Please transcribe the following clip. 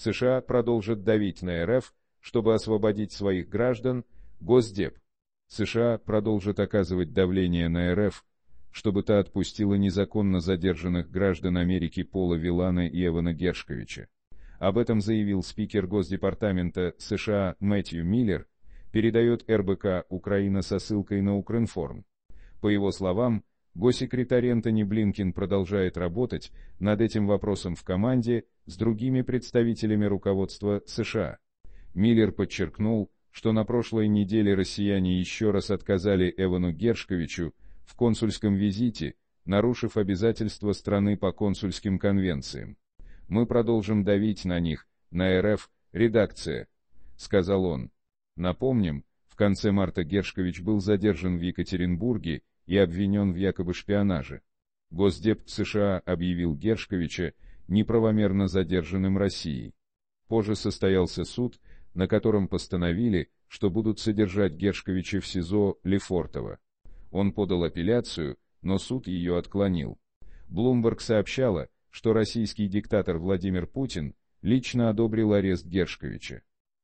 США продолжит давить на РФ, чтобы освободить своих граждан, Госдеп. США продолжит оказывать давление на РФ, чтобы та отпустила незаконно задержанных граждан Америки Пола Вилана и Эвана Гершковича. Об этом заявил спикер Госдепартамента США Мэтью Миллер, передает РБК «Украина» со ссылкой на Укринформ. По его словам, Госсекретарь Энтони Блинкин продолжает работать над этим вопросом в команде с другими представителями руководства США. Миллер подчеркнул, что на прошлой неделе россияне еще раз отказали Эвану Гершковичу в консульском визите, нарушив обязательства страны по консульским конвенциям. «Мы продолжим давить на них, на РФ, редакция», — сказал он. Напомним, конце марта Гершкович был задержан в Екатеринбурге и обвинен в якобы шпионаже. Госдеп США объявил Гершковича неправомерно задержанным Россией. Позже состоялся суд, на котором постановили, что будут содержать Гершковича в СИЗО Лефортова. Он подал апелляцию, но суд ее отклонил. Блумберг сообщала, что российский диктатор Владимир Путин лично одобрил арест Гершковича.